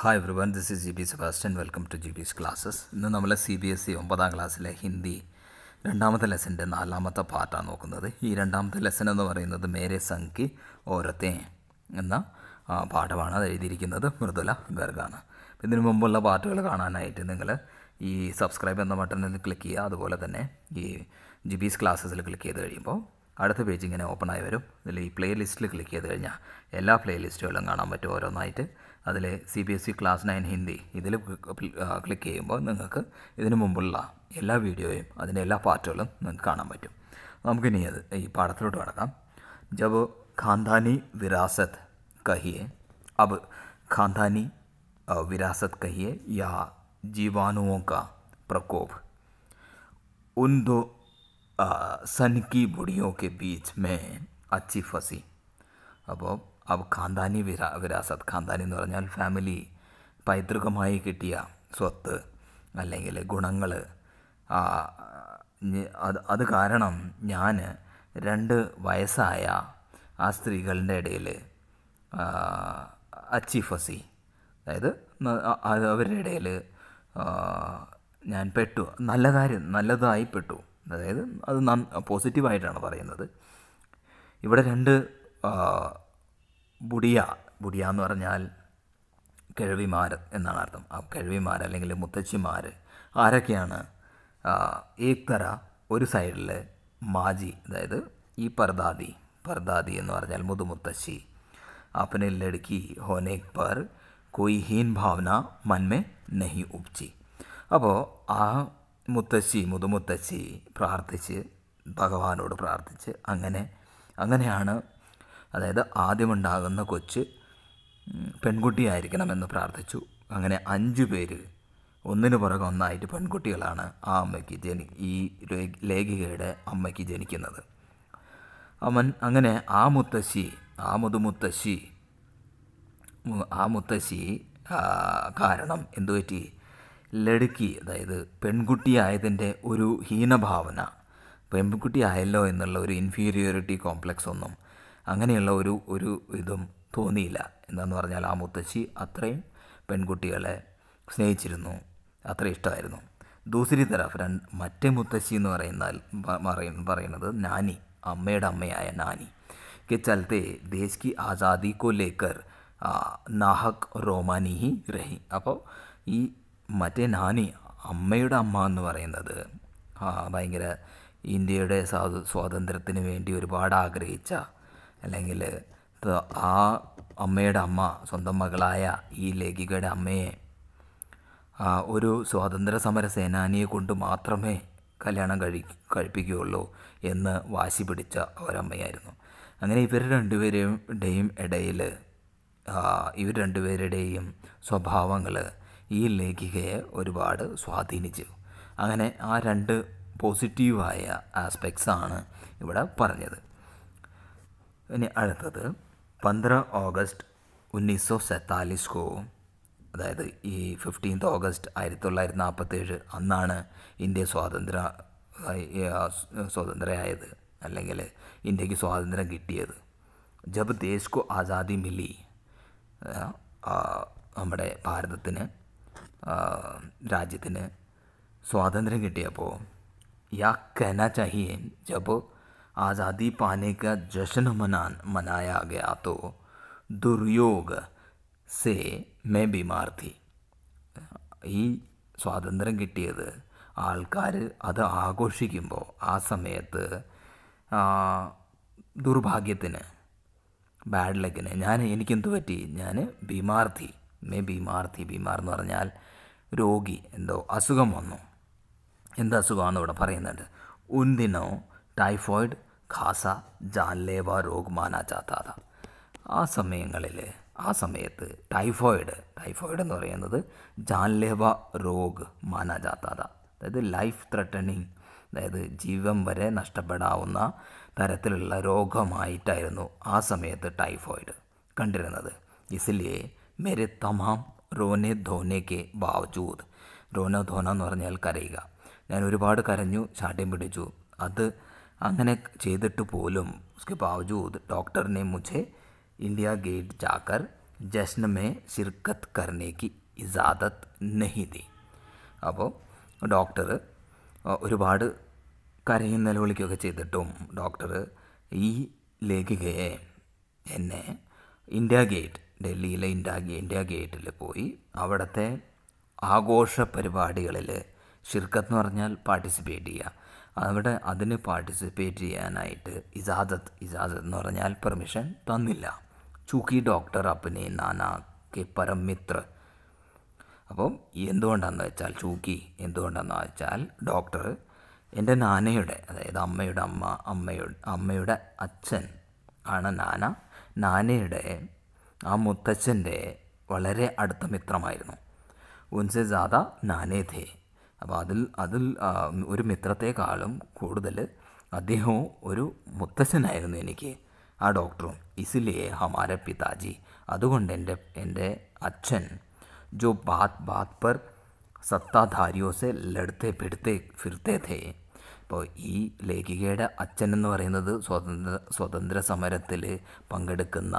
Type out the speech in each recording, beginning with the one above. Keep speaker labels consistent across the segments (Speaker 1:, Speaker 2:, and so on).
Speaker 1: hi one this is G B Sebastian welcome to G S classes ഇന്ന് നമ്മൾ C B S E e ഒമ്പതാം ക്ലാസ്സിലെ ഹിന്ദി രണ്ടാമത്തെ ലെസൻ്റെ നാലാമത്തെ പാർട്ടാണ് നോക്കുന്നത് ഈ രണ്ടാമത്തെ ലെസൺ എന്ന് പറയുന്നത് മേരെ സംഖ്യ ഓരത്തെ എന്ന പാഠമാണ് അത് എഴുതിയിരിക്കുന്നത് മൃദുല ഗർഗാണ് ഇതിനു മുമ്പുള്ള പാട്ടുകൾ കാണാനായിട്ട് നിങ്ങൾ ഈ സബ്സ്ക്രൈബ് എന്ന ബട്ടണിൽ ക്ലിക്ക് ചെയ്യുക അതുപോലെ തന്നെ ഈ ജി ബിസ് ക്ലാസ്സസിൽ ക്ലിക്ക് ചെയ്ത് കഴിയുമ്പോൾ അടുത്ത പേജ് ഇങ്ങനെ ഓപ്പൺ ആയി വരും ഇതിൽ ഈ പ്ലേ ലിസ്റ്റിൽ ക്ലിക്ക് ചെയ്ത് കഴിഞ്ഞാൽ എല്ലാ പ്ലേ ലിസ്റ്റുകളും കാണാൻ പറ്റും ഓരോന്നായിട്ട് അതിൽ C B S E class nine Hindi ഇതിൽ ക്ലിക്ക് ചെയ്യുമ്പോൾ നിങ്ങൾക്ക് ഇതിനു മുമ്പുള്ള എല്ലാ വീഡിയോയും അതിൻ്റെ എല്ലാ പാർട്ടുകളും നിങ്ങൾക്ക് കാണാൻ പറ്റും ഇനി അത് ഈ പാഠത്തിലോട്ട് കടക്കാം ജബ് ഖാൻധാനി വിരാസത്ത് കഹിയെ അബ് ഖാന്താനി വിരാസത്ത് കഹിയെ യാ ജീവാനുവോ का प्रकोप उन दो सन की बुढ़ियों के बीच में अच्छी അപ്പോൾ അവ ഖാന്താനി വിരാ വിരാസത്ത് ഖാന്താനി എന്ന് പറഞ്ഞാൽ ഫാമിലി പൈതൃകമായി കിട്ടിയ സ്വത്ത് അല്ലെങ്കിൽ ഗുണങ്ങൾ അത് അത് കാരണം ഞാൻ രണ്ട് വയസ്സായ ആ സ്ത്രീകളുടെ ഇടയിൽ അച്ചി ഫസി അതായത് അവരുടെ ഇടയിൽ ഞാൻ പെട്ടു നല്ല കാര്യം നല്ലതായി പെട്ടു അതായത് അത് പോസിറ്റീവായിട്ടാണ് പറയുന്നത് ഇവിടെ രണ്ട് ബുഡിയ ബുഡിയ എന്ന് പറഞ്ഞാൽ കിഴവിമാർ എന്നാണ് അർത്ഥം ആ കിഴവിമാർ അല്ലെങ്കിൽ മുത്തച്ഛിമാർ ആരൊക്കെയാണ് ഏക്കറ ഒരു സൈഡിൽ മാജി അതായത് ഈ പർദാദി പർദാദി എന്ന് പറഞ്ഞാൽ മുതുമുത്തശ്ശി അപ്പനെ लड़की होने पर कोई हीन भावना मन में नहीं അപ്പോൾ ആ മുത്തശ്ശി മുതുമുത്തശ്ശി പ്രാർത്ഥിച്ച് ഭഗവാനോട് പ്രാർത്ഥിച്ച് അങ്ങനെ അങ്ങനെയാണ് അതായത് ആദ്യമുണ്ടാകുന്ന കൊച്ച് പെൺകുട്ടിയായിരിക്കണമെന്ന് പ്രാർത്ഥിച്ചു അങ്ങനെ അഞ്ച് പേര് ഒന്നിനു പുറകെ ഒന്നായിട്ട് പെൺകുട്ടികളാണ് ആ അമ്മയ്ക്ക് ജനി ഈ ലേഖികയുടെ അമ്മയ്ക്ക് ജനിക്കുന്നത് അവൻ അങ്ങനെ ആ മുത്തശ്ശി ആ മുതുമുത്തശ്ശി ആ മുത്തശ്ശി കാരണം എന്തുപറ്റി ലടുക്കി അതായത് പെൺകുട്ടിയായതിൻ്റെ ഒരു ഹീനഭാവന പെൺകുട്ടി ആയല്ലോ എന്നുള്ള ഒരു ഇൻഫീരിയോറിറ്റി കോംപ്ലക്സ് ഒന്നും അങ്ങനെയുള്ള ഒരു ഒരു ഇതും തോന്നിയില്ല എന്താന്ന് പറഞ്ഞാൽ ആ മുത്തശ്ശി അത്രയും പെൺകുട്ടികളെ സ്നേഹിച്ചിരുന്നു അത്ര ഇഷ്ടമായിരുന്നു ദൂസരി തരഫ് രണ്ട് മറ്റേ മുത്തശ്ശി എന്ന് പറയുന്നാൽ പറയുന്നത് നാനി അമ്മയുടെ അമ്മയായ നാനി के चलते देश की ആസാദി को लेकर നാഹക് റോമാനി ഹി റഹി അപ്പോൾ ഈ മറ്റേ നാനി അമ്മയുടെ അമ്മ എന്ന് പറയുന്നത് ഭയങ്കര ഇന്ത്യയുടെ സ്വാതന്ത്ര്യത്തിന് വേണ്ടി ഒരുപാട് ആഗ്രഹിച്ച അല്ലെങ്കിൽ ആ അമ്മയുടെ അമ്മ സ്വന്തം മകളായ ഈ ലേഖികയുടെ അമ്മയെ ഒരു സ്വാതന്ത്ര്യ സമര സേനാനിയെ കൊണ്ട് മാത്രമേ കല്യാണം കഴി കഴിപ്പിക്കുകയുള്ളൂ എന്ന് വാശി പിടിച്ച ഒരമ്മയായിരുന്നു അങ്ങനെ ഇവർ രണ്ടുപേരുടെയും ഇടയിൽ ഇവർ രണ്ടുപേരുടെയും സ്വഭാവങ്ങൾ ഈ ലേഖികയെ ഒരുപാട് സ്വാധീനിച്ചു അങ്ങനെ ആ രണ്ട് പോസിറ്റീവായ ആസ്പെക്ട്സാണ് ഇവിടെ പറഞ്ഞത് ഇനി അടുത്തത് പന്ത്രണ്ട് ഓഗസ്റ്റ് ഉന്നീസോ സെത്താലിസ്കോ അതായത് ഈ ഫിഫ്റ്റീൻത്ത് ഓഗസ്റ്റ് ആയിരത്തി തൊള്ളായിരത്തി നാൽപ്പത്തേഴ് അന്നാണ് ഇന്ത്യ സ്വാതന്ത്ര്യ സ്വതന്ത്രയായത് അല്ലെങ്കിൽ ഇന്ത്യക്ക് സ്വാതന്ത്ര്യം കിട്ടിയത് ജബ് ദേശ് ആസാദി മില്ലി നമ്മുടെ ഭാരതത്തിന് രാജ്യത്തിന് സ്വാതന്ത്ര്യം കിട്ടിയപ്പോൾ യാ കന ചഹിയൻ ജബ് आज़ादी पाने का जश्न मना मनाया गया तो दुर्योग से मैं बीमार थी ഈ സ്വാതന്ത്ര്യം കിട്ടിയത് ആൾക്കാർ അത് ആഘോഷിക്കുമ്പോൾ ആ സമയത്ത് ദുർഭാഗ്യത്തിന് ബാഡ് ലക്കിന് ഞാൻ എനിക്കെന്ത് പറ്റി ഞാൻ ബീമാർത്തി മേ ബീമാർത്തി ബീമാർ എന്ന് പറഞ്ഞാൽ രോഗി എന്തോ അസുഖം വന്നു എന്ത് അസുഖമാണെന്ന് ഇവിടെ പറയുന്നുണ്ട് ഉന്തിനോ ടൈഫോയിഡ് ഖാസ ജാൻലേവ രോഗ് മാന ചാത്താത ആ സമയങ്ങളിൽ ആ സമയത്ത് ടൈഫോയിഡ് ടൈഫോയിഡ് എന്ന് പറയുന്നത് ജാൻലേവ രോഗ് മാന ചാത്താത അതായത് ലൈഫ് ത്രെട്ടണിങ് അതായത് ജീവൻ വരെ നഷ്ടപ്പെടാവുന്ന തരത്തിലുള്ള രോഗമായിട്ടായിരുന്നു ആ സമയത്ത് ടൈഫോയിഡ് കണ്ടിരുന്നത് ഇസിലിയെ മേരെ തമാം റോനെ ധോനെക്ക് ബാവജൂദ് റോനോ ധോന എന്ന് പറഞ്ഞാൽ കരയുക ഞാൻ ഒരുപാട് കരഞ്ഞു ചാട്ടം പിടിച്ചു അത് അങ്ങനെ ചെയ്തിട്ട് പോലും ഉസ്കെ ബാവജൂദ് ഡോക്ടറിനെ ने ഇന്ത്യ ഗേറ്റ് ജാക്കർ जाकर ജശ്ന ശിർക്കത്ത് കർണേക്ക് ഇസാദത്ത് നഹിതി അപ്പോൾ ഡോക്ടർ ഒരുപാട് കരയും നിലവിളിക്കുകയൊക്കെ ചെയ്തിട്ടും ഡോക്ടർ ഈ ലേഖികയെ എന്നെ ഇന്ത്യ ഗേറ്റ് ഡൽഹിയിലെ ഇന്ത്യ ഇന്ത്യ ഗേറ്റിൽ പോയി അവിടുത്തെ ആഘോഷ പരിപാടികളിൽ ഷിർക്കത്ത് എന്ന് പറഞ്ഞാൽ പാർട്ടിസിപ്പേറ്റ് ചെയ്യുക അവിടെ അതിന് പാർട്ടിസിപ്പേറ്റ് ചെയ്യാനായിട്ട് ഇജാദത്ത് ഇജാദത്ത് എന്ന് പറഞ്ഞാൽ പെർമിഷൻ തന്നില്ല ചൂക്കി ഡോക്ടർ അപ്പനെ നാനാ കെ പരം മിത്ര അപ്പം എന്തുകൊണ്ടാന്ന് വെച്ചാൽ ചൂക്കി എന്തുകൊണ്ടാന്ന് വെച്ചാൽ ഡോക്ടർ എൻ്റെ നാനയുടെ അതായത് അമ്മയുടെ അമ്മ അമ്മയുടെ അമ്മയുടെ അച്ഛൻ ആണ് നാന നാനയുടെ ആ മുത്തച്ഛൻ്റെ വളരെ അടുത്ത മിത്രമായിരുന്നു ഉൻസെ ജാദ നാനേ ധേ അപ്പോൾ അതിൽ അതിൽ ഒരു മിത്രത്തെക്കാളും കൂടുതൽ അദ്ദേഹവും ഒരു മുത്തശ്ശനായിരുന്നു എനിക്ക് ആ ഡോക്ടറും ഇസിലിയെ ഹമാര പിതാജി അതുകൊണ്ട് എൻ്റെ എൻ്റെ അച്ഛൻ ജോ ബാത് ബാത് പർ സത്താധാരിയോസെ സെ ലടുത്തെ പിടുത്തെ ഫിർത്തെ തേ ഇപ്പോൾ ഈ ലേഖികയുടെ അച്ഛൻ എന്ന് പറയുന്നത് സ്വതന്ത്ര സ്വതന്ത്ര സമരത്തിൽ പങ്കെടുക്കുന്ന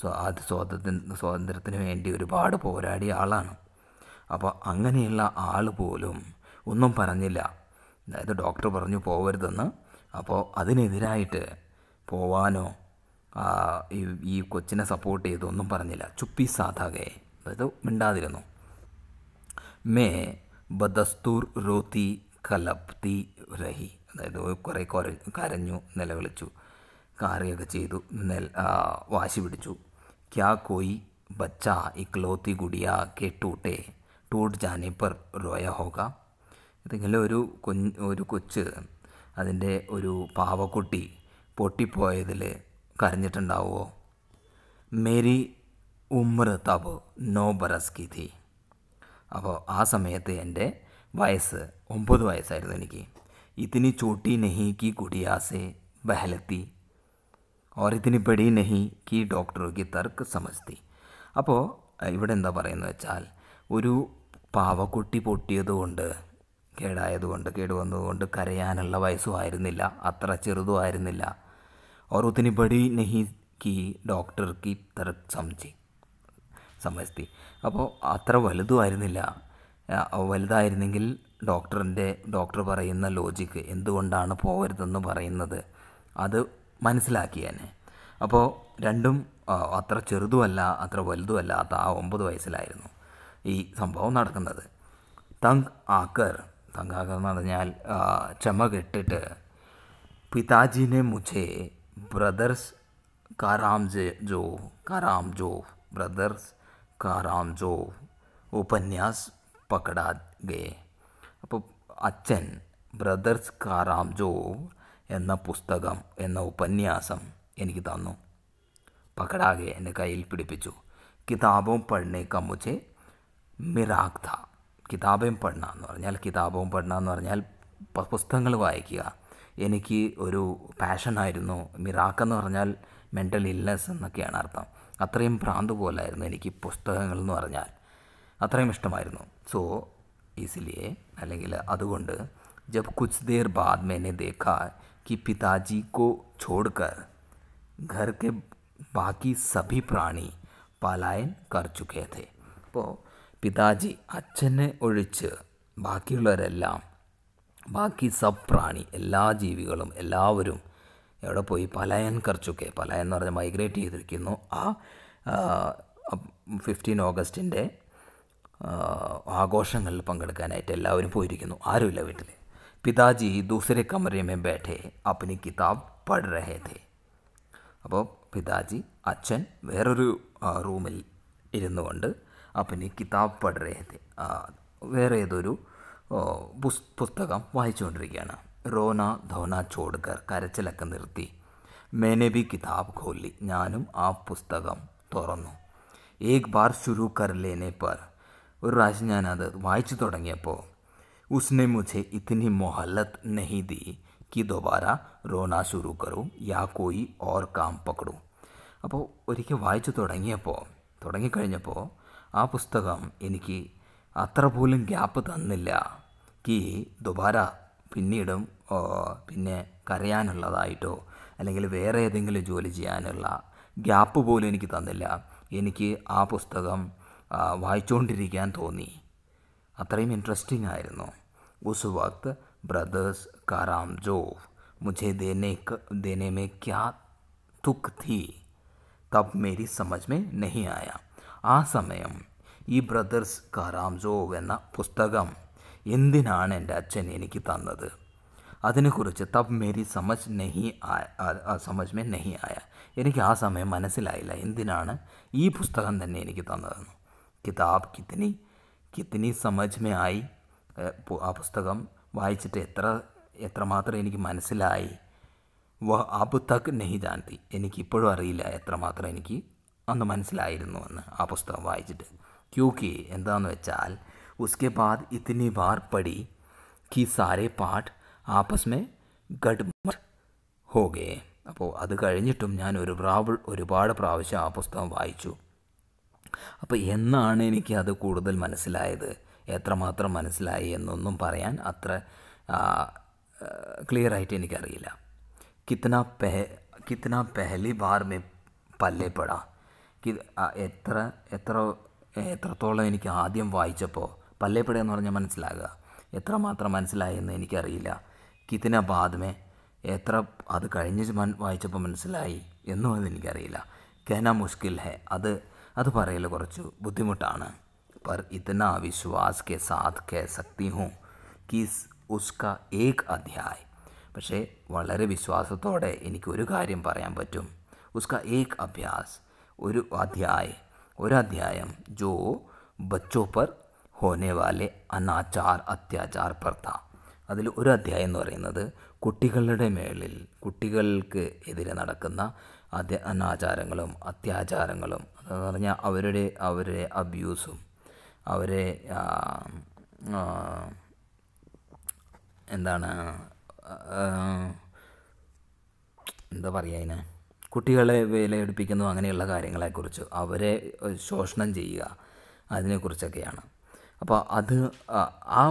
Speaker 1: സ്വാ സ്വാതന്ത്ര്യ സ്വാതന്ത്ര്യത്തിന് വേണ്ടി ഒരുപാട് പോരാടിയ ആളാണ് അപ്പോൾ അങ്ങനെയുള്ള ആൾ പോലും ഒന്നും പറഞ്ഞില്ല അതായത് ഡോക്ടർ പറഞ്ഞു പോകരുതെന്ന് അപ്പോൾ അതിനെതിരായിട്ട് പോവാനോ ഈ ഈ കൊച്ചിനെ സപ്പോർട്ട് ചെയ്ത് ഒന്നും പറഞ്ഞില്ല ചുപ്പി സാധാകെ അതായത് മിണ്ടാതിരുന്നു മേ ബദസ്തൂർ റോത്തി കലപ്തി റഹി അതായത് കുറേ കുറ കരഞ്ഞു നിലവിളിച്ചു കാറിയൊക്കെ ചെയ്തു നെൽ വാശി പിടിച്ചു ക്യാ കോയി ബച്ച ഇക്ലോത്തി ഗുടിയ കെട്ടൂട്ടെ ടൂട്ട് जाने पर रोയ ഹോഗ ഏതെങ്കിലും ഒരു കുഞ്ഞ് ഒരു കൊച്ച് അതിൻ്റെ ഒരു പാവക്കുട്ടി പൊട്ടിപ്പോയതിൽ കരഞ്ഞിട്ടുണ്ടാവുമോ മേരി ഉമർ തബ് നോ ബറസ്കി തീ അപ്പോൾ ആ സമയത്ത് എൻ്റെ വയസ്സ് ഒമ്പത് വയസ്സായിരുന്നു എനിക്ക് ഇതിന് ചൂട്ടി നഹി കി കുടിയാസെ ബഹലത്തി ഓർ ഇതിനി പെടി നെഹി കി ഡോക്ടറോ കി തർക്ക് സമസ്തി അപ്പോൾ ഇവിടെ എന്താ പറയുന്നത് വെച്ചാൽ ഒരു പാവക്കുട്ടി പൊട്ടിയതുകൊണ്ട് കേടായതുകൊണ്ട് കേടുവന്നതുകൊണ്ട് കരയാനുള്ള വയസ്സുമായിരുന്നില്ല അത്ര ചെറുതുമായിരുന്നില്ല ഓർ ഉത്തിനി ബഡി നെഹി കി ഡോക്ടർ കി തർക് സംചി സമസ്തി അപ്പോൾ അത്ര വലുതുമായിരുന്നില്ല വലുതായിരുന്നെങ്കിൽ ഡോക്ടറിൻ്റെ ഡോക്ടർ പറയുന്ന ലോജിക്ക് എന്തുകൊണ്ടാണ് പോകരുതെന്ന് പറയുന്നത് അത് മനസ്സിലാക്കിയേനെ അപ്പോൾ രണ്ടും അത്ര ചെറുതുമല്ല അത്ര വലുതുമല്ലാത്ത ആ ഒമ്പത് വയസ്സിലായിരുന്നു ഈ സംഭവം നടക്കുന്നത് തങ് ആക്കർ തങ് ആക്കർ എന്ന് പറഞ്ഞാൽ ചമ കെട്ടിട്ട് പിതാജിനെ മുച്ചേ Brothers Karamazov Karamazov Brothers Karamazov ഉപന്യാസ് പക്കടാ ഗേ അപ്പോൾ അച്ഛൻ ബ്രദേഴ്സ് കാറാം ജോ എന്ന പുസ്തകം എന്ന ഉപന്യാസം എനിക്ക് തന്നു പക്കടാകെ എൻ്റെ കയ്യിൽ പിടിപ്പിച്ചു കിതാബും പഠിനേക്കാം മുജെ മിറാഖ് ധ കിതാബും പഠന എന്ന് പറഞ്ഞാൽ കിതാബും പഠന എന്ന് പറഞ്ഞാൽ പുസ്തകങ്ങൾ വായിക്കുക എനിക്ക് ഒരു പാഷനായിരുന്നു മിറാഖ് എന്ന് പറഞ്ഞാൽ മെൻ്റൽ ഇൽനെസ് എന്നൊക്കെയാണ് അർത്ഥം അത്രയും ഭ്രാന്ത് പോലായിരുന്നു എനിക്ക് പുസ്തകങ്ങൾ എന്ന് പറഞ്ഞാൽ അത്രയും ഇഷ്ടമായിരുന്നു സോ ഈസിലിയെ അല്ലെങ്കിൽ അതുകൊണ്ട് ജബ് കുച്ച് there ബാദ് മേനെ ദേഖാ Ki പിതാജി co ഛോഡ്കർ Ghar K ബാക്കി സഭി പ്രാണി പാലായൻ കർ ചുക്കേ തെ അപ്പോൾ പിതാജി അച്ഛനെ ഒഴിച്ച് ബാക്കിയുള്ളവരെല്ലാം ബാക്കി സബ് പ്രാണി എല്ലാ ജീവികളും എല്ലാവരും എവിടെ പോയി പലായൻ കർച്ചുക്കെ പലയൻ എന്ന് പറഞ്ഞാൽ മൈഗ്രേറ്റ് ചെയ്തിരിക്കുന്നു ആ ഫിഫ്റ്റീൻ ഓഗസ്റ്റിൻ്റെ ആഘോഷങ്ങളിൽ പങ്കെടുക്കാനായിട്ട് എല്ലാവരും പോയിരിക്കുന്നു ആരുമില്ല വീട്ടിൽ പിതാജി ദൂസരെ കമരമേ ബേട്ടേ അപ്പനി കിതാബ് പഠ് രഹേ അപ്പോൾ പിതാജി അച്ഛൻ വേറൊരു റൂമിൽ ഇരുന്നുകൊണ്ട് കൊണ്ട് अपनी കിതാബ് പഠ രേ തേ വേറെ ഏതൊരു പുസ്തകം വായിച്ചുകൊണ്ടിരിക്കുകയാണ് റോന ധോന ചോഡ്കർ കരച്ചിലൊക്കെ നിർത്തി മേനെ ബി കിതാബ് ഖോലി ഞാനും ആ പുസ്തകം തുറന്നു ഏക് ബാർ ശുരു കർ ലേനെ പർ ഒരു പ്രാവശ്യം ഞാനത് വായിച്ചു തുടങ്ങിയപ്പോൾ ഉസ്നെ മുझे ഇത്തിനി മൊഹലത്ത് നഹി ദി കി ദോബാര റോന ശുരു കറൂ യാ കോയി ഓർ കാം പക്കടൂ അപ്പോൾ ഒരിക്കൽ വായിച്ചു തുടങ്ങിയപ്പോൾ തുടങ്ങിക്കഴിഞ്ഞപ്പോൾ ആ പുസ്തകം എനിക്ക് അത്ര പോലും ഗ്യാപ്പ് തന്നില്ല കി ദുബാര പിന്നീടും പിന്നെ കരയാനുള്ളതായിട്ടോ അല്ലെങ്കിൽ വേറെ ഏതെങ്കിലും ജോലി ചെയ്യാനുള്ള ഗ്യാപ്പ് പോലും എനിക്ക് തന്നില്ല എനിക്ക് ആ പുസ്തകം വായിച്ചുകൊണ്ടിരിക്കാൻ തോന്നി അത്രയും ഇൻട്രസ്റ്റിംഗ് ആയിരുന്നു ഉസ് വക്ത് ബ്രദേഴ്സ് കാറാം ജോ മുझे देने देने में क्या तुक थी तब मेरी समझ में नहीं आया ആ സമയം ഈ ബ്രദേഴ്സ് കറാംസോവ് എന്ന പുസ്തകം എന്തിനാണ് എൻ്റെ അച്ഛൻ എനിക്ക് തന്നത് അതിനെക്കുറിച്ച് തബ് മേരി സമജ് നെഹി സമജ് മേ നെഹി ആയ എനിക്ക് ആ സമയം മനസ്സിലായില്ല എന്തിനാണ് ഈ പുസ്തകം തന്നെ എനിക്ക് തന്നതെന്ന് കിതാബ് കിത്തിനി കിത്തിനി സമജ് മേ ആയി ആ പുസ്തകം വായിച്ചിട്ട് എത്ര എത്രമാത്രം എനിക്ക് മനസ്സിലായി വ അബ് തക് നെഹി ജാൻതി എനിക്കിപ്പോഴും അറിയില്ല എത്രമാത്രം എനിക്ക് അന്ന് എന്ന് ആ പുസ്തകം വായിച്ചിട്ട് ക്യൂ കെ എന്താണെന്ന് വെച്ചാൽ उसके बाद इतनी बार പടി कि सारे പാട്ട് ആപ്പസ് മേ ഗഡ്മട്ട് ഹോഗേ അപ്പോൾ അത് കഴിഞ്ഞിട്ടും ഞാൻ ഒരു പ്രാവ ഒരുപാട് പ്രാവശ്യം ആ പുസ്തകം വായിച്ചു അപ്പോൾ എന്നാണ് എനിക്ക് അത് കൂടുതൽ മനസ്സിലായത് എത്രമാത്രം മനസ്സിലായി എന്നൊന്നും പറയാൻ അത്ര ക്ലിയറായിട്ട് എനിക്കറിയില്ല കിത്തന പെഹ കിത്തന പെഹലി ബാർ മേ പല്ലേ പെടാം എനിക്ക് എത്ര എത്ര എത്രത്തോളം എനിക്ക് ആദ്യം വായിച്ചപ്പോൾ പല്ലേപ്പട എന്ന് പറഞ്ഞാൽ മനസ്സിലാകുക എത്രമാത്രം മനസ്സിലായെന്ന് എനിക്കറിയില്ല കിതിന ബാദ്മേ എത്ര അത് കഴിഞ്ഞ് വായിച്ചപ്പോൾ മനസ്സിലായി എന്നും അത് എനിക്കറിയില്ല കെന മുഷ്കിൽ ഹെ അത് അത് പറയൽ കുറച്ച് ബുദ്ധിമുട്ടാണ് പർ ഇതന വിശ്വാസ് കെ സാത്ത് കെ സക്തി ഹും കിസ് ഉസ്ക ഏക് അധ്യായ് പക്ഷേ വളരെ വിശ്വാസത്തോടെ എനിക്കൊരു കാര്യം പറയാൻ പറ്റും ഉസ്ക ഏക് അഭ്യാസ് ഒരു അധ്യായ ഒരധ്യായം ജോ ബച്ചോ പർ पर होने वाले അനാചാർ അത്യാചാർ पर था അതിൽ ഒരു അധ്യായം എന്ന് പറയുന്നത് കുട്ടികളുടെ മേളിൽ കുട്ടികൾക്ക് എതിരെ നടക്കുന്ന അതി അനാചാരങ്ങളും അത്യാചാരങ്ങളും അതെന്ന് പറഞ്ഞാൽ അവരുടെ അവരെ അബ്യൂസും അവരെ എന്താണ് എന്താ പറയുക അതിനെ കുട്ടികളെ വിലയെടുപ്പിക്കുന്നു അങ്ങനെയുള്ള കാര്യങ്ങളെക്കുറിച്ച് അവരെ ശോഷണം ചെയ്യുക അതിനെക്കുറിച്ചൊക്കെയാണ് അപ്പോൾ അത് ആ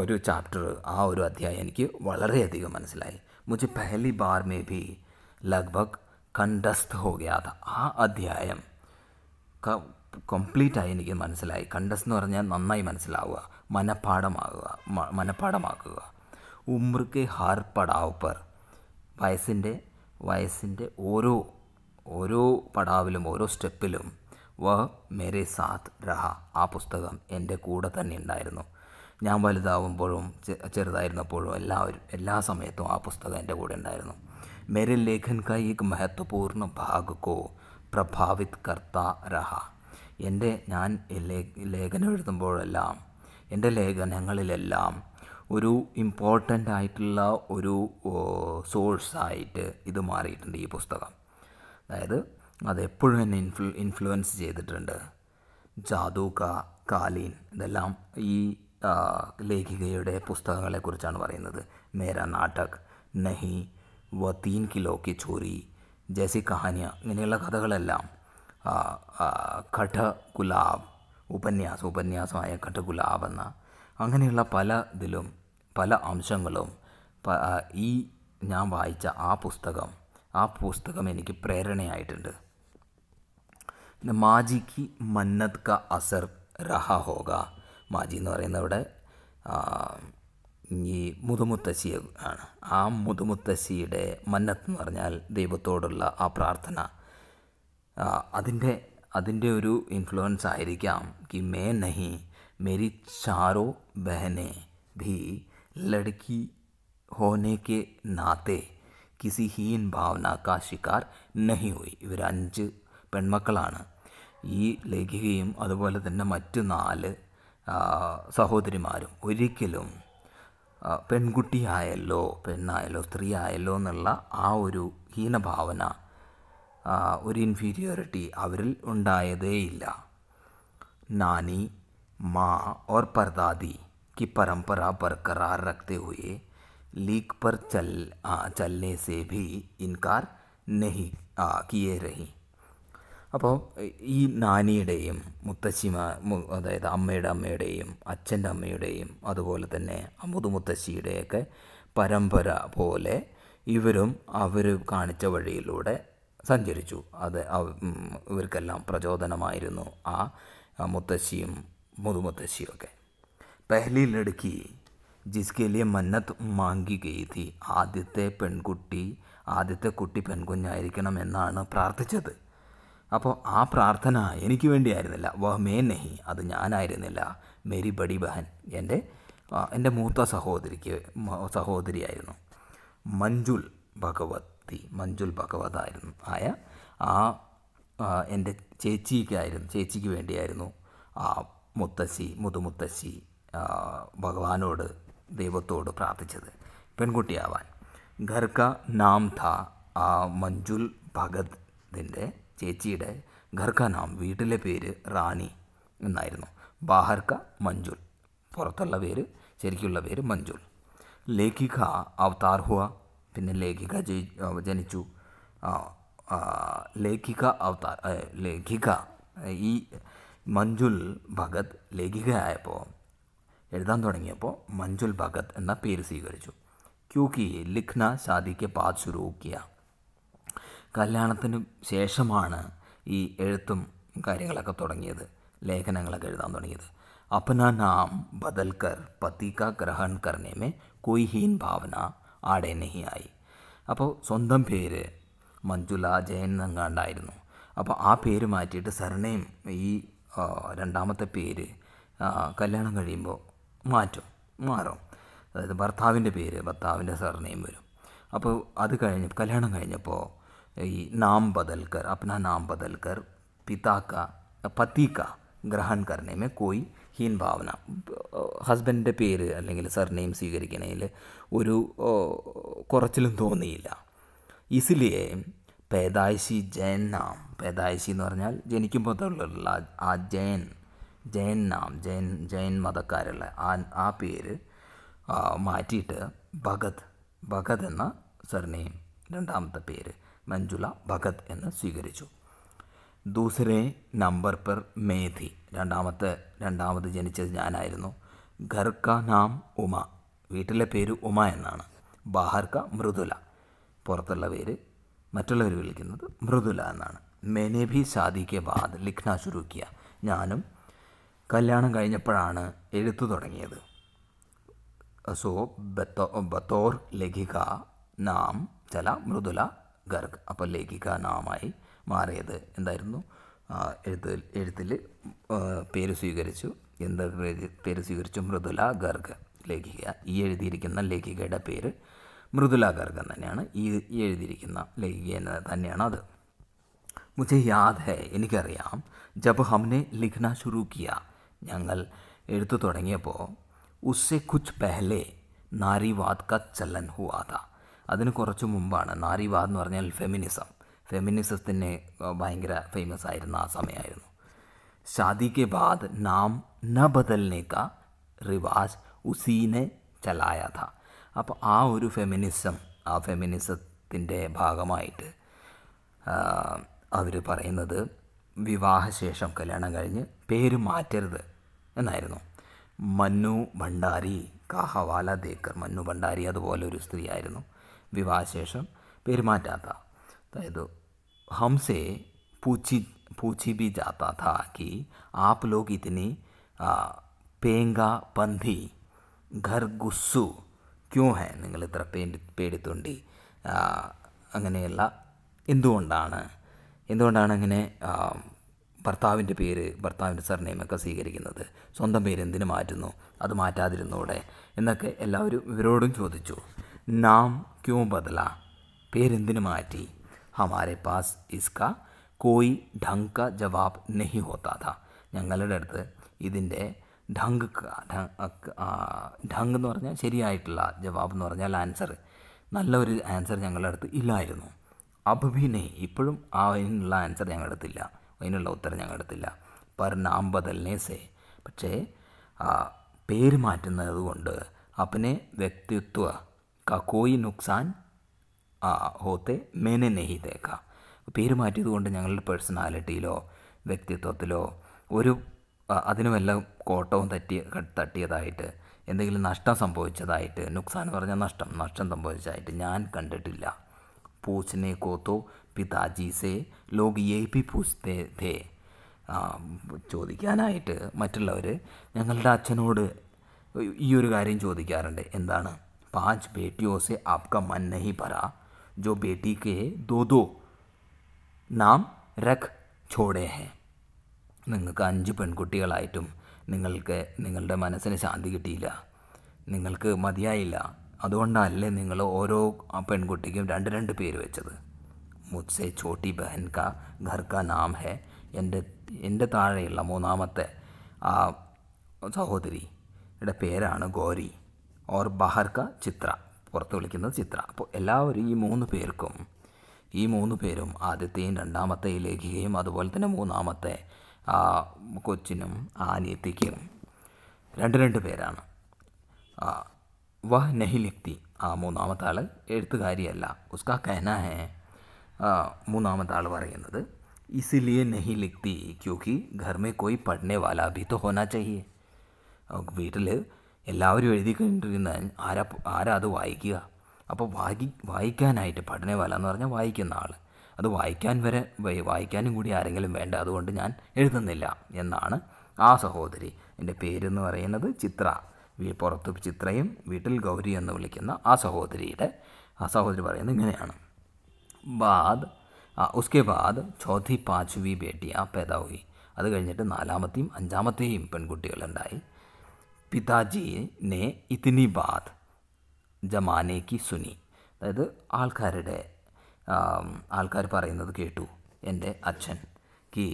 Speaker 1: ഒരു ചാപ്റ്റർ ആ ഒരു അധ്യായം എനിക്ക് വളരെയധികം മനസ്സിലായി മുജ് പഹലി ബാർ മേ ബി ലഗ്ഭഗ് കണ്ടസ്ത് ഹോ ആ അധ്യായം കംപ്ലീറ്റായി എനിക്ക് മനസ്സിലായി കണ്ടസ് എന്ന് പറഞ്ഞാൽ നന്നായി മനസ്സിലാവുക മനഃപ്പാടമാകുക മനഃപ്പാടമാക്കുക ഉമ്രക്ക് ഹാർ പടാവ് പർ വയസ്സിൻ്റെ വയസ്സിൻ്റെ ഓരോ ഓരോ പടാവിലും ഓരോ സ്റ്റെപ്പിലും വ മേരെ സാത്ത് രഹ ആ പുസ്തകം എൻ്റെ കൂടെ തന്നെ ഉണ്ടായിരുന്നു ഞാൻ വലുതാവുമ്പോഴും ചെറുതായിരുന്നപ്പോഴും എല്ലാവരും എല്ലാ സമയത്തും ആ പുസ്തകം എൻ്റെ കൂടെ ഉണ്ടായിരുന്നു മേരെ ലേഖൻ കാ ഏക് മഹത്വപൂർണ്ണ ഭാഗക്കോ പ്രഭാവിത് കർത്ത രഹ എൻ്റെ ഞാൻ ലേഖനം എഴുതുമ്പോഴെല്ലാം എൻ്റെ ലേഖനങ്ങളിലെല്ലാം ഒരു ഇമ്പോർട്ടൻ്റ് ആയിട്ടുള്ള ഒരു സോഴ്സായിട്ട് ഇത് മാറിയിട്ടുണ്ട് ഈ പുസ്തകം അതായത് അതെപ്പോഴും എന്നെ ഇൻഫ്ലു ഇൻഫ്ലുവൻസ് ചെയ്തിട്ടുണ്ട് ജാദൂക കാലീൻ ഇതെല്ലാം ഈ ലേഖികയുടെ പുസ്തകങ്ങളെക്കുറിച്ചാണ് പറയുന്നത് മേര നാട്ടക് നഹി വ തീൻ കിലോ കി ചോരി ജസി കഹാനിയ ഇങ്ങനെയുള്ള കഥകളെല്ലാം കഠ ഗുലാബ് ഉപന്യാസം ഉപന്യാസമായ കഠ ഗുലാബ് എന്ന അങ്ങനെയുള്ള പല ഇതിലും പല അംശങ്ങളും ഈ ഞാൻ വായിച്ച ആ പുസ്തകം ആ പുസ്തകം എനിക്ക് പ്രേരണയായിട്ടുണ്ട് മാജിക്ക് മന്നത് ക അസർ റഹ ഹോക മാജി എന്ന് പറയുന്നവിടെ ഈ മുതുമുത്തശ്ശിയെ ആണ് ആ മുതുമുത്തശ്ശിയുടെ മന്നത്ത് എന്ന് പറഞ്ഞാൽ ദൈവത്തോടുള്ള ആ പ്രാർത്ഥന അതിൻ്റെ അതിൻ്റെ ഒരു ഇൻഫ്ലുവൻസ് ആയിരിക്കാം കി മേ നഹി മെരി ചാരോ बहनें भी लड़की होने के नाते किसी हीन भावना का शिकार नहीं हुई ഇവർ അഞ്ച് പെൺമക്കളാണ് ഈ ലേഖികയും അതുപോലെ തന്നെ മറ്റു നാല് സഹോദരിമാരും ഒരിക്കലും പെൺകുട്ടിയായല്ലോ പെണ്ണായല്ലോ സ്ത്രീ ആയല്ലോ എന്നുള്ള ആ ഒരു ഹീനഭാവന ഒരു ഇൻഫീരിയോറിറ്റി അവരിൽ ഉണ്ടായതേയില്ല നാനി മാ ഓർ പർദാദി की परंपरा बरकरार रखते हुए लीग पर चल आ, चलने से भी ഇൻകാർ നെഹി കിയേ റഹി അപ്പോൾ ഈ നാനിയുടെയും മുത്തശ്ശിമ അതായത് അമ്മയുടെ അമ്മയുടെയും അച്ഛൻ്റെ അമ്മയുടെയും അതുപോലെ തന്നെ അമുതു മുത്തശ്ശിയുടെയൊക്കെ പരമ്പര പോലെ ഇവരും അവർ കാണിച്ച വഴിയിലൂടെ സഞ്ചരിച്ചു അത് ഇവർക്കെല്ലാം പ്രചോദനമായിരുന്നു ആ മുത്തശ്ശിയും മുതുമുത്തശ്ശിയും ഒക്കെ पहली लड़की जिसके लिए മന്നത്ത് മാങ്കി ഗയി ആദ്യത്തെ പെൺകുട്ടി ആദ്യത്തെ കുട്ടി പെൺകുഞ്ഞായിരിക്കണം എന്നാണ് പ്രാർത്ഥിച്ചത് അപ്പോൾ ആ പ്രാർത്ഥന എനിക്ക് വേണ്ടിയായിരുന്നില്ല വഹ് മേ നഹി അത് ഞാനായിരുന്നില്ല മേരി ബഡി ബഹൻ എൻ്റെ എൻ്റെ മൂത്ത സഹോദരിക്ക് സഹോദരിയായിരുന്നു മഞ്ജുൽ ഭഗവതി മഞ്ജുൽ ഭഗവത് ആയിരുന്നു ആയ ആ എൻ്റെ ചേച്ചിക്കായിരുന്നു ചേച്ചിക്ക് വേണ്ടിയായിരുന്നു ആ മുത്തശ്ശി മുതുമുത്തശ്ശി ഭഗവാനോട് ദൈവത്തോട് പ്രാർത്ഥിച്ചത് പെൺകുട്ടിയാവാൻ ഖർക്ക നാം ആ മഞ്ജുൽ ഭഗതിൻ്റെ ചേച്ചിയുടെ ഖർക്ക നാം വീട്ടിലെ പേര് റാണി എന്നായിരുന്നു ബാഹർക്ക മഞ്ജുൽ പുറത്തുള്ള പേര് ശരിക്കുള്ള പേര് മഞ്ജുൽ ലേഖിക അവതാർഹുവ പിന്നെ ലേഖിക ജനിച്ചു ലേഖിക അവതാർ ലേഖിക ഈ മഞ്ജുൽ ഭഗത് ലേഖികയായപ്പോൾ എഴുതാൻ തുടങ്ങിയപ്പോൾ മഞ്ജുൽ ഭഗത് എന്ന പേര് സ്വീകരിച്ചു ക്യൂക്കി ലിഖ്ന ഷാദിക്ക് പാത് ശുരൂക്കിയ കല്യാണത്തിന് ശേഷമാണ് ഈ എഴുത്തും കാര്യങ്ങളൊക്കെ തുടങ്ങിയത് ലേഖനങ്ങളൊക്കെ എഴുതാൻ തുടങ്ങിയത് അപ്പന നാം ബദൽക്കർ പത്തിക ഗ്രഹൺ കർണേമേ കൊയ്ഹീൻ ഭാവന ആടെ നഹി ആയി അപ്പോൾ സ്വന്തം പേര് മഞ്ജുല ജയൻ എന്നങ്ങാണ്ടായിരുന്നു അപ്പോൾ ആ പേര് മാറ്റിയിട്ട് സർനെയിം ഈ രണ്ടാമത്തെ പേര് കല്യാണം കഴിയുമ്പോൾ മാറ്റും മാറും അതായത് ഭർത്താവിൻ്റെ പേര് ഭർത്താവിൻ്റെ സർനെയിം വരും അപ്പോൾ അത് കഴിഞ്ഞ് കല്യാണം കഴിഞ്ഞപ്പോൾ ഈ നാം ബദൽക്കർ അപ്ന നാം ബദൽക്കർ പിതാക്ക പത്തീക്ക ഗ്രഹൺ കരണേമ കോയി ഹീൻ ഭാവന ഹസ്ബൻഡിൻ്റെ പേര് അല്ലെങ്കിൽ സർനെയിം സ്വീകരിക്കണതിൽ ഒരു കുറച്ചിലും തോന്നിയില്ല ഇസിലിയെ പേദായിശി ജയൻ നാം പേദായിശി എന്ന് പറഞ്ഞാൽ ജനിക്കുമ്പോൾ തൊട്ടുള്ള ആ ജയൻ ജൈൻ നാം ജൈൻ ജൈൻ മതക്കാരുള്ള ആ ആ പേര് മാറ്റിയിട്ട് ഭഗത് ഭഗത് എന്ന സർനെയിം രണ്ടാമത്തെ പേര് മഞ്ജുല ഭഗത് എന്ന് സ്വീകരിച്ചു ദൂസരെ നമ്പർ പെർ മേധി രണ്ടാമത്തെ രണ്ടാമത് ജനിച്ചത് ഞാനായിരുന്നു ഖർക്ക നാം ഉമ വീട്ടിലെ പേര് ഉമ എന്നാണ് ബാഹർക്ക മൃദുല പുറത്തുള്ള പേര് മറ്റുള്ളവർ വിളിക്കുന്നത് മൃദുല എന്നാണ് മേനെ ഭി ഷാദിക്ക് ബാദ് ലിഖ്ന ശുരുക്കിയ ഞാനും കല്യാണം കഴിഞ്ഞപ്പോഴാണ് എഴുത്തു തുടങ്ങിയത് സോ ബത്തോ ബത്തോർ ലേഖിക നാം ചില മൃദുല ഗർഗ് അപ്പോൾ ലേഖിക നാമായി മാറിയത് എന്തായിരുന്നു എഴുത്ത് എഴുത്തിൽ പേര് സ്വീകരിച്ചു എന്ത് പേര് സ്വീകരിച്ചു മൃദുല ഗർഗ് ലേഖിക ഈ എഴുതിയിരിക്കുന്ന ലേഖികയുടെ പേര് മൃദുല ഗർഗ് തന്നെയാണ് ഈ എഴുതിയിരിക്കുന്ന ലേഖിക തന്നെയാണ് അത് മുജെ याद है എനിക്കറിയാം ജബ് ഹംനെ ലിഖന ശുरू किया ഞങ്ങൾ എഴുത്തു തുടങ്ങിയപ്പോൾ ഉസ്സെ കുച്ച് പെഹലെ നാരിവാദ് ക ചലൻ ഹുവാത അതിന് കുറച്ച് മുമ്പാണ് നാരിവാദ് എന്ന് പറഞ്ഞാൽ ഫെമിനിസം ഫെമിനിസത്തിന് ഭയങ്കര ഫേമസ് ആയിരുന്ന ആ സമയമായിരുന്നു ഷാദിക്ക് ബാദ് നാം ന ബദലിനെ കാ റിവാജ് ഉസീനെ ചലായത അപ്പോൾ ആ ഒരു ഫെമിനിസം ആ ഫെമിനിസത്തിൻ്റെ ഭാഗമായിട്ട് അവർ പറയുന്നത് വിവാഹശേഷം കല്യാണം കഴിഞ്ഞ് പേര് മാറ്റരുത് എന്നായിരുന്നു മന്നു ഭണ്ഡാരി കാഹവാല ദേക്കർ മന്നു ഭണ്ഡാരി അതുപോലെ ഒരു സ്ത്രീയായിരുന്നു വിവാഹശേഷം പേര് മാറ്റാത്ത അതായത് ഹംസെ പൂച്ചി പൂച്ചി ബി जाता था कि आप लोग इतने പേങ്കാ പന്തി ഘർ ഗുസ്സു ക്യൂ ഹേ നിങ്ങൾ ഇത്ര പേടി പേടിത്തൊണ്ടി അങ്ങനെയുള്ള എന്തുകൊണ്ടാണ് എന്തുകൊണ്ടാണ് അങ്ങനെ ഭർത്താവിൻ്റെ പേര് ഭർത്താവിൻ്റെ സർനെയിമൊക്കെ സ്വീകരിക്കുന്നത് സ്വന്തം പേര് എന്തിനു മാറ്റുന്നു അത് മാറ്റാതിരുന്നൂടെ എന്നൊക്കെ എല്ലാവരും ഇവരോടും ചോദിച്ചു നാം ക്യൂ ബദല പേരെന്തിനു മാറ്റി ഹമാരെ പാസ് ഇസ്ക കോയി ഢങ്ക ജവാബ് നെഹി ഹോത്താത ഞങ്ങളുടെ അടുത്ത് ഇതിൻ്റെ ഢങ്ക് ഢങ്ക് എന്ന് പറഞ്ഞാൽ ശരിയായിട്ടുള്ള ജവാബ് എന്ന് പറഞ്ഞാൽ ആൻസർ നല്ലൊരു ആൻസർ ഞങ്ങളുടെ അടുത്ത് ഇല്ലായിരുന്നു അപഭിനയ് ഇപ്പോഴും ആ അതിനുള്ള ആൻസർ ഞങ്ങളുടെ അടുത്തില്ല അതിനുള്ള ഉത്തരം ഞങ്ങൾ എടുത്തില്ല പർനാം പക്ഷേ പക്ഷേ പേര് മാറ്റുന്നത് കൊണ്ട് അപ്പനെ വ്യക്തിത്വ കക്കോയി നുക്സാൻ ഹോത്തെ മെനെ നെഹിതേക്ക പേര് മാറ്റിയത് കൊണ്ട് ഞങ്ങളുടെ പേഴ്സണാലിറ്റിയിലോ വ്യക്തിത്വത്തിലോ ഒരു വല്ല കോട്ടവും തട്ടിയ തട്ടിയതായിട്ട് എന്തെങ്കിലും നഷ്ടം സംഭവിച്ചതായിട്ട് നുക്സാൻ എന്ന് പറഞ്ഞാൽ നഷ്ടം നഷ്ടം സംഭവിച്ചതായിട്ട് ഞാൻ കണ്ടിട്ടില്ല പൂച്ചനെ കോത്തോ പിതാജി സേ ലോക് യേ ബി പൂസ്തേ തേ ചോദിക്കാനായിട്ട് മറ്റുള്ളവർ ഞങ്ങളുടെ അച്ഛനോട് ഈ ഒരു കാര്യം ചോദിക്കാറുണ്ട് എന്താണ് പാഞ്ച് സെ ആപ്ക മൻ നഹി പറ ജോ ബേട്ടിക്ക് ദോ ദോ നാം രഖ് ഛോടേ ഹെ നിങ്ങൾക്ക് അഞ്ച് പെൺകുട്ടികളായിട്ടും നിങ്ങൾക്ക് നിങ്ങളുടെ മനസ്സിന് ശാന്തി കിട്ടിയില്ല നിങ്ങൾക്ക് മതിയായില്ല അതുകൊണ്ടല്ലേ നിങ്ങൾ ഓരോ പെൺകുട്ടിക്കും രണ്ട് രണ്ട് പേര് വെച്ചത് മുझसे ചോട്ടി ബഹൻ കാ ഘർ കാ നാം ഹെ എൻ്റെ എൻ്റെ താഴെയുള്ള മൂന്നാമത്തെ ആ സഹോദരിയുടെ പേരാണ് ഗോരി ഓർ ബഹർ കാ ചിത്ര പുറത്ത് വിളിക്കുന്നത് ചിത്ര അപ്പോൾ എല്ലാവരും ഈ മൂന്ന് പേർക്കും ഈ മൂന്ന് പേരും ആദ്യത്തെയും രണ്ടാമത്തെ ലേഖികയും അതുപോലെ തന്നെ മൂന്നാമത്തെ ആ കൊച്ചിനും ആനിയത്തിക്കും രണ്ട് രണ്ട് പേരാണ് വഹ് നഹി ആ മൂന്നാമത്തെ ആൾ എഴുത്തുകാരിയല്ല ഉസ്കാ കഹന ഹേ മൂന്നാമത്തെ ആൾ പറയുന്നത് ഇസിലിയെ നെഹി ലിഖ്തി ക്യൂക്കി ഘർമേ കോയി പഠന വാല ഭി തോ ഹോനാ ചാഹിയെ വീട്ടിൽ എല്ലാവരും എഴുതി കഴിഞ്ഞിരിക്കുന്ന ആരാ ആരാ അത് വായിക്കുക അപ്പോൾ വായി വായിക്കാനായിട്ട് പഠന വാല എന്ന് പറഞ്ഞാൽ വായിക്കുന്ന ആൾ അത് വായിക്കാൻ വരെ വായിക്കാനും കൂടി ആരെങ്കിലും വേണ്ട അതുകൊണ്ട് ഞാൻ എഴുതുന്നില്ല എന്നാണ് ആ സഹോദരി എൻ്റെ പേരെന്ന് പറയുന്നത് ചിത്ര പുറത്ത് ചിത്രയും വീട്ടിൽ ഗൗരി എന്ന് വിളിക്കുന്ന ആ സഹോദരിയുടെ ആ സഹോദരി പറയുന്നത് ഇങ്ങനെയാണ് बाद उसके बाद ചോതി പാച്ചുവി ബേട്ടിയ പേദ ഹുയി അത് കഴിഞ്ഞിട്ട് നാലാമത്തെയും അഞ്ചാമത്തെയും പെൺകുട്ടികളുണ്ടായി പിതാജിനെ ഇതിനി ബാത് ജമാനേക്ക് സുനി അതായത് ആൾക്കാരുടെ ആൾക്കാർ പറയുന്നത് കേട്ടു എൻ്റെ അച്ഛൻ കി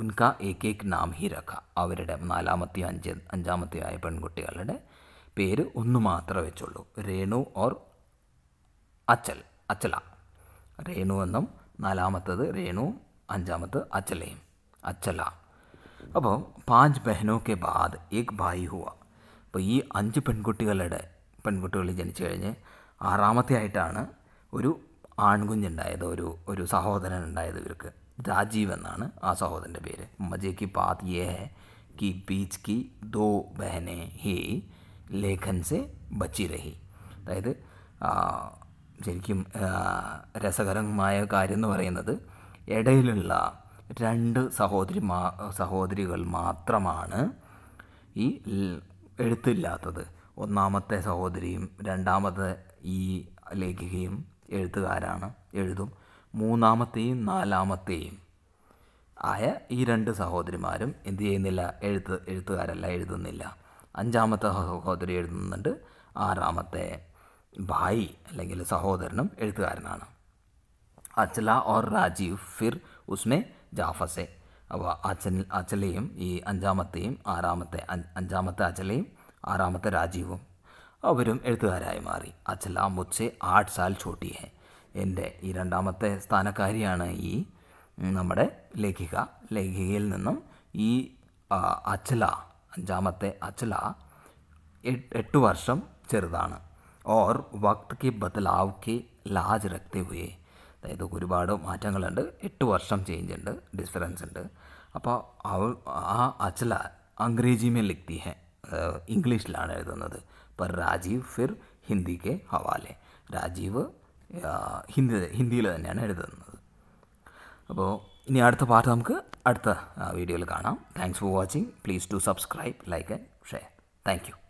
Speaker 1: ഉൻക ഏക് ഏക് നാം ഹി റക്ക അവരുടെ നാലാമത്തെയും അഞ്ച് അഞ്ചാമത്തെയും ആയ പെൺകുട്ടികളുടെ പേര് ഒന്ന് മാത്രമേ വെച്ചുള്ളൂ രേണു ഓർ അച്ചൽ അച്ചല രേണു എന്നും നാലാമത്തത് രേണു അഞ്ചാമത് അച്ചലയും അച്ചല അപ്പോൾ പാഞ്ച് ബഹനോ ബാദ് ഏക് ഭായി ഹുവ അപ്പോൾ ഈ അഞ്ച് പെൺകുട്ടികളുടെ പെൺകുട്ടികൾ ജനിച്ചു കഴിഞ്ഞ് ആറാമത്തെ ആയിട്ടാണ് ഒരു ആൺകുഞ്ഞുണ്ടായത് ഒരു ഒരു സഹോദരൻ ഉണ്ടായത് ഇവർക്ക് രാജീവ് എന്നാണ് ആ സഹോദരൻ്റെ പേര് മജയ്ക്ക് പാത് യേ ഹെ കി ബീച്ച് കി ദോ ബഹനെ ഹേ ലേഖൻസെ സെ ബച്ചി രഹി അതായത് ശരിക്കും രസകരമായ കാര്യം എന്ന് പറയുന്നത് ഇടയിലുള്ള രണ്ട് സഹോദരി മാ സഹോദരികൾ മാത്രമാണ് ഈ എഴുത്തില്ലാത്തത് ഒന്നാമത്തെ സഹോദരിയും രണ്ടാമത്തെ ഈ ലേഖികയും എഴുത്തുകാരാണ് എഴുതും മൂന്നാമത്തെയും നാലാമത്തെയും ആയ ഈ രണ്ട് സഹോദരിമാരും എന്ത് ചെയ്യുന്നില്ല എഴുത്ത് എഴുത്തുകാരല്ല എഴുതുന്നില്ല അഞ്ചാമത്തെ സഹോദരി എഴുതുന്നുണ്ട് ആറാമത്തെ ഭായി അല്ലെങ്കിൽ സഹോദരനും എഴുത്തുകാരനാണ് അച്ചല ഓർ രാജീവ് ഫിർ ഉസ്മെ ജാഫസെ അപ്പോൾ അച്ഛൻ അച്ചലയും ഈ അഞ്ചാമത്തെയും ആറാമത്തെ അഞ്ചാമത്തെ അച്ചലയും ആറാമത്തെ രാജീവും അവരും എഴുത്തുകാരായി മാറി അച്ചല മുച്ചെ ആട്ട് സാൽ ചോട്ടിയെ എൻ്റെ ഈ രണ്ടാമത്തെ സ്ഥാനക്കാരിയാണ് ഈ നമ്മുടെ ലേഖിക ലേഖികയിൽ നിന്നും ഈ അച്ചല അഞ്ചാമത്തെ അച്ചല എട്ട് വർഷം ചെറുതാണ് और വക്ത് കി ബദലാവ് കി ലാജ് രക്തേ ഹുയെ അതായത് ഒരുപാട് മാറ്റങ്ങളുണ്ട് എട്ട് വർഷം ചേഞ്ച് ഉണ്ട് ഡിഫറൻസ് ഉണ്ട് അപ്പോൾ അവൾ ആ അച്ചല അംഗ്രേജിമേ ലിഖ്തി ഹെ ഇംഗ്ലീഷിലാണ് എഴുതുന്നത് പർ രാജീവ് ഫിർ ഹിന്ദി കെ ഹവാലെ രാജീവ് ഹിന്ദി ഹിന്ദിയിൽ തന്നെയാണ് എഴുതുന്നത് അപ്പോൾ ഇനി അടുത്ത പാട്ട് നമുക്ക് അടുത്ത വീഡിയോയിൽ കാണാം thanks for watching please to subscribe like and share thank U